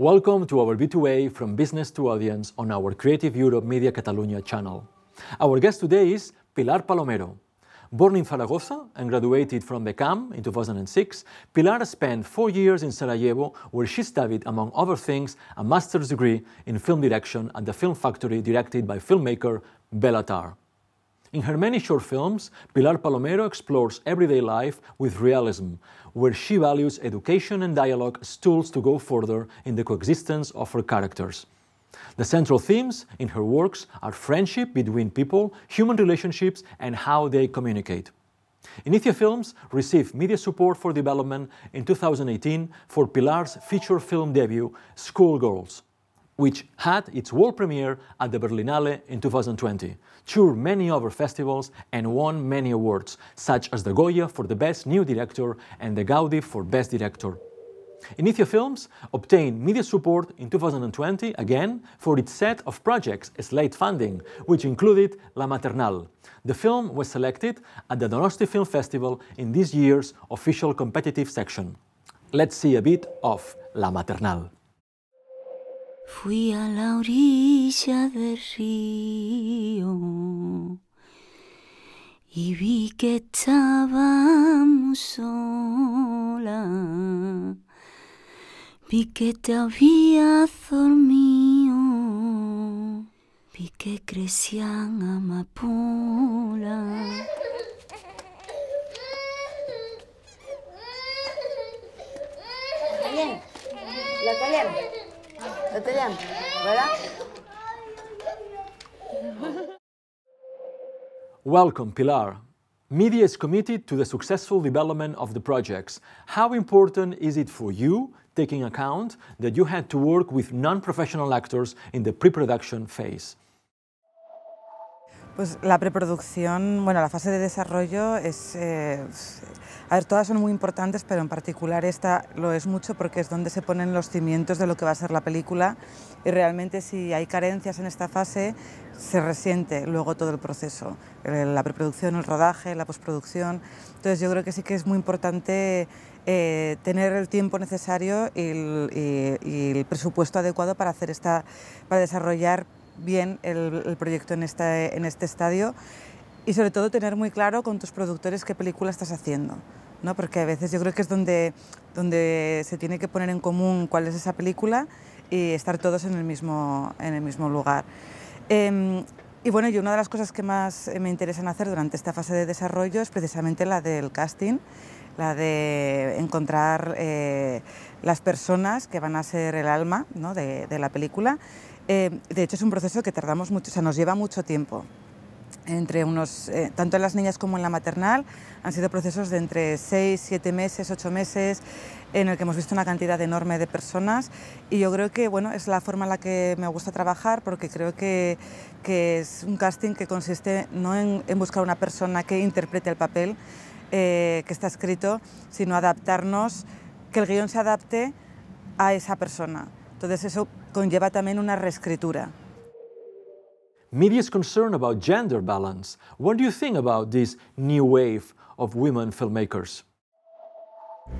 Welcome to our B2A from business to audience on our Creative Europe Media Catalunya channel. Our guest today is Pilar Palomero. Born in Zaragoza and graduated from the CAM in 2006, Pilar spent four years in Sarajevo, where she studied, among other things, a master's degree in film direction at the Film Factory, directed by filmmaker Belatar. In her many short films, Pilar Palomero explores everyday life with realism, where she values education and dialogue as tools to go further in the coexistence of her characters. The central themes in her works are friendship between people, human relationships, and how they communicate. Initia Films received media support for development in 2018 for Pilar's feature film debut, Schoolgirls which had its world premiere at the Berlinale in 2020, toured many other festivals and won many awards, such as the Goya for the Best New Director and the Gaudi for Best Director. Inithia Films obtained media support in 2020 again for its set of projects as late funding, which included La Maternal. The film was selected at the Donosti Film Festival in this year's official competitive section. Let's see a bit of La Maternal. Fui a la orilla del río y vi que estábamos sola. Vi que te había dormido, vi que crecían amapolas. Welcome, Pilar. Media is committed to the successful development of the projects. How important is it for you, taking account that you had to work with non-professional actors in the pre-production phase? Pues la preproducción, bueno, la fase de desarrollo es... Eh, a ver, todas son muy importantes, pero en particular esta lo es mucho porque es donde se ponen los cimientos de lo que va a ser la película y realmente si hay carencias en esta fase se resiente luego todo el proceso, la preproducción, el rodaje, la postproducción. Entonces yo creo que sí que es muy importante eh, tener el tiempo necesario y el, presupuesto adecuado para, hacer esta, para desarrollar bien el, proyecto en este, en este estadio y sobre todo tener muy claro con tus productores qué película estás haciendo. ¿no? Porque a veces yo creo que es donde, donde se tiene que poner en común cuál es esa película y estar todos en el mismo, en el mismo lugar. Em, y bueno, y una de las cosas que más me interesan hacer durante esta fase de desarrollo es precisamente la del casting, la de encontrar eh, las personas que van a ser el alma ¿no? de, de la película eh, de hecho, es un proceso que tardamos mucho, o nos lleva mucho tiempo. Entre unos, eh, tanto en las niñas como en la maternal, han sido procesos de entre seis, siete meses, ocho meses, en el que hemos visto una cantidad enorme de personas y yo creo que es la forma en la que me gusta trabajar porque creo que, es un casting que consiste no en, buscar una persona que interprete el papel eh, que está escrito, sino adaptarnos, que el guión se adapte a esa persona. Entonces eso conlleva también una reescritura. Media's concern about gender balance. What do you think about this new wave of women filmmakers?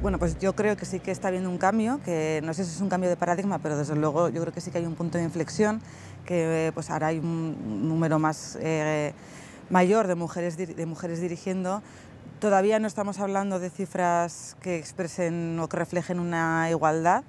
Bueno, pues yo creo que sí que está habiendo un cambio, que no sé si es un cambio de paradigma, pero desde luego yo creo que sí que hay un punto de inflexión, que eh, pues ahora hay un número más eh, mayor de mujeres, de mujeres dirigiendo. Todavía no estamos hablando de cifras que expresen o que reflejen una igualdad,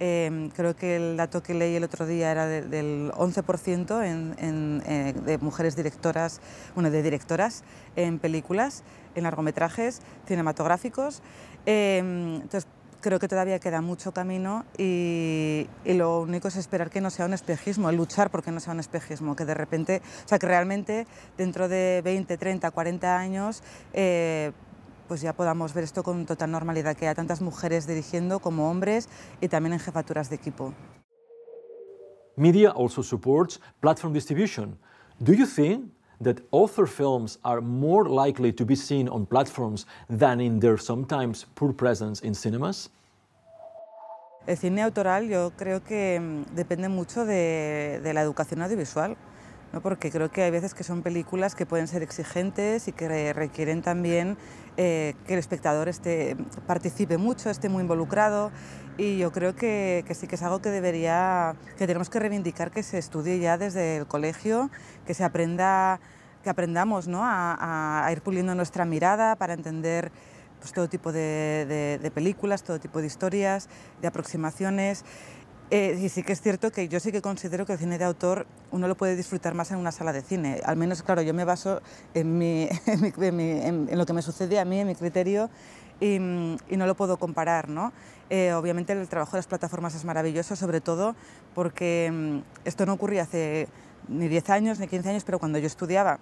Em, creo que el dato que leí el otro día era del 11% eh, de mujeres directoras, bueno, de directoras en películas, en largometrajes cinematográficos. Em, entonces, creo que todavía queda mucho camino y, lo único es esperar que no sea un espejismo, luchar porque no sea un espejismo, que de repente, o sea, que realmente dentro de 20, 30, 40 años eh, pues ya podamos ver esto con total normalidad, que haya tantas mujeres dirigiendo como hombres y también en jefaturas de equipo. Media also supports platform distribution. Do you think that author films are more likely to be seen on platforms than in their sometimes poor presence in cinemas? El cine autoral yo creo que mm, depende mucho de, de la educación audiovisual porque creo que hay veces que son películas que pueden ser exigentes y que requieren también eh, que el espectador esté, participe mucho, esté muy involucrado y yo creo que, sí que es algo que debería, que tenemos que reivindicar que se estudie ya desde el colegio, que se aprenda, que aprendamos a, ir puliendo nuestra mirada para entender pues, todo tipo de películas, todo tipo de historias, de aproximaciones eh, y sí que es cierto que yo sí que considero que el cine de autor uno lo puede disfrutar más en una sala de cine. Al menos, claro, yo me baso en, lo que me sucede a mí, en mi criterio, y, no lo puedo comparar, ¿no? Eh, obviamente el trabajo de las plataformas es maravilloso, sobre todo porque mm, esto no ocurría hace ni 10 años ni 15 años, pero cuando yo estudiaba,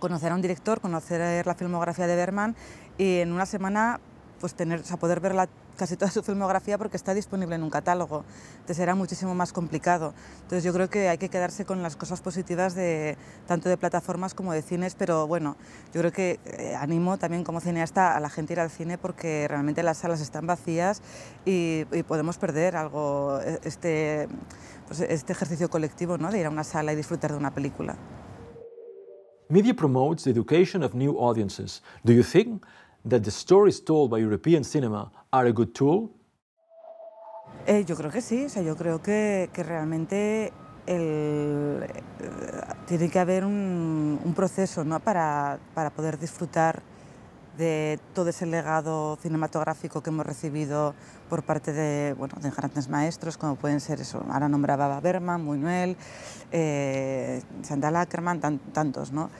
conocer a un director, conocer la filmografía de Berman y en una semana pues tener, o poder ver casi toda su filmografía porque está disponible en un catálogo. Entonces será muchísimo más complicado. Entonces yo creo que hay que quedarse con las cosas positivas de tanto de plataformas como de cines, pero bueno, yo creo que eh, animo también como cineasta a la gente ir al cine porque realmente las salas están vacías y, podemos perder algo, e, este, pues, este ejercicio colectivo ¿no? de ir a una sala y disfrutar de una película. Media promotes the education of new audiences. Do you think the stories told by European cinema are a good tool? Eh, yo creo que sí, o sea, yo creo que, que realmente el, tiene que haber un, proceso ¿no? para, para, poder disfrutar de todo ese legado cinematográfico que hemos recibido por parte de, bueno, de grandes maestros, como pueden ser eso, ahora nombraba baba Berman, Buñuel, eh, Sandal Ackerman, tantos. ¿no?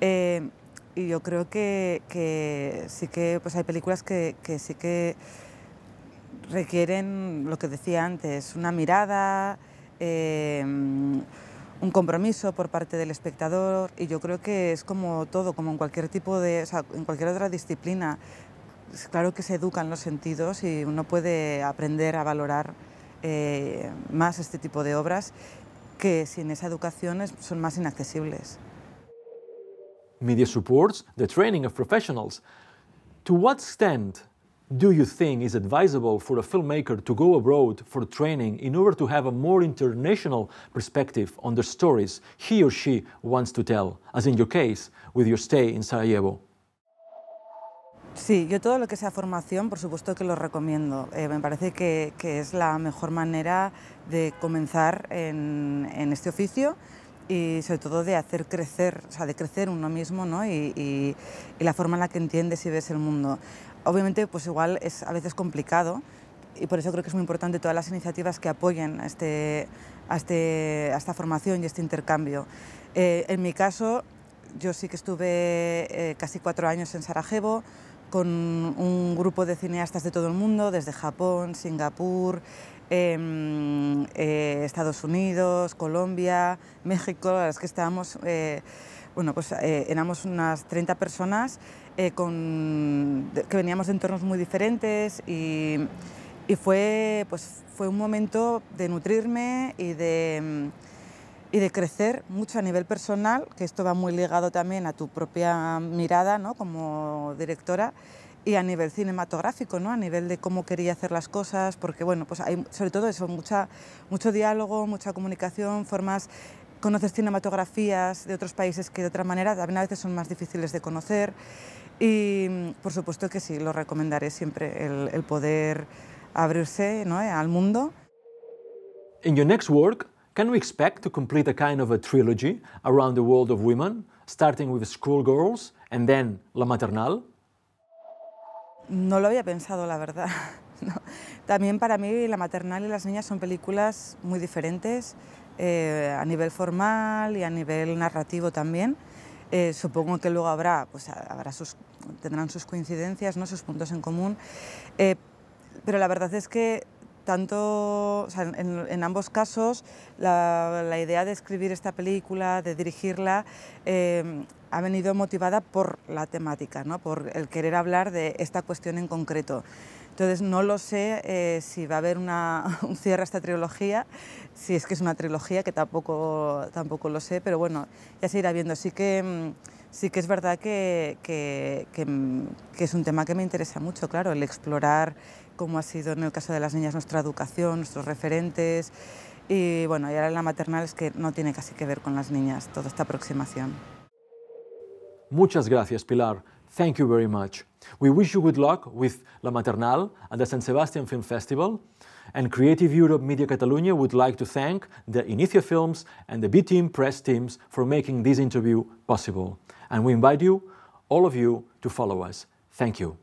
Eh, y yo creo que, sí que pues, hay películas que, sí que requieren lo que decía antes, una mirada, eh, un compromiso por parte del espectador y yo creo que es como todo, como en cualquier tipo de, en cualquier otra disciplina, claro que se educan los sentidos y uno puede aprender a valorar eh, más este tipo de obras que sin esa educación son más inaccesibles. media supports, the training of professionals. To what extent do you think is advisable for a filmmaker to go abroad for training in order to have a more international perspective on the stories he or she wants to tell, as in your case with your stay in Sarajevo? Sí, yo todo lo que sea formación, por supuesto que lo recomiendo. Eh, me parece que, que, es la mejor manera de comenzar en, en este oficio y sobre todo de hacer crecer, o sea, de crecer uno mismo ¿no? y, y, la forma en la que entiendes y ves el mundo. Obviamente, pues igual es a veces complicado y por eso creo que es muy importante todas las iniciativas que apoyen a, este, este, esta formación y este intercambio. Eh, en mi caso, yo sí que estuve eh, casi cuatro años en Sarajevo con un grupo de cineastas de todo el mundo, desde Japón, Singapur, Em, eh, Estados Unidos, Colombia, México, las que estábamos, eh, bueno, pues eh, éramos unas 30 personas eh, que veníamos de entornos muy diferentes y, pues, fue, un momento de nutrirme y de, y de crecer mucho a nivel personal, que esto va muy ligado también a tu propia mirada como directora y a nivel cinematográfico, ¿no? a nivel de cómo quería hacer las cosas, porque bueno, pues hay sobre todo eso, mucha, mucho diálogo, mucha comunicación, formas, conoces cinematografías de otros países que de otra manera a veces son más difíciles de conocer y por supuesto que sí, lo recomendaré siempre, el, el poder abrirse ¿no? Eh, al mundo. In your next work, can we expect to complete a kind of a trilogy around the world of women, starting with Schoolgirls and then La Maternal? No lo había pensado, la verdad. También para mí La maternal y Las niñas son películas muy diferentes eh, a nivel formal y a nivel narrativo también. Eh, supongo que luego habrá, pues habrá sus, tendrán sus coincidencias, ¿no? sus puntos en común. Eh, pero la verdad es que tanto, en, ambos casos, la, idea de escribir esta película, de dirigirla, em, ha venido motivada por la temática, por el querer hablar de esta cuestión en concreto. Entonces no lo sé eh, si va a haber un cierre a esta trilogía, si es que es una trilogía, que tampoco, tampoco lo sé, pero bueno, ya se irá viendo. Sí que, mm, sí que es verdad mm, que es un tema que me interesa mucho, claro, el explorar cómo ha sido en el caso de las niñas nuestra educación, nuestros referentes. Y bueno, y ahora en la maternal es que no tiene casi que ver con las niñas toda esta aproximación. Muchas gracias, Pilar. Thank you very much. We wish you good luck with La Maternal at the San Sebastian Film Festival. And Creative Europe Media Catalunya would like to thank the Inicio Films and the B Team press teams for making this interview possible. And we invite you, all of you, to follow us. Thank you.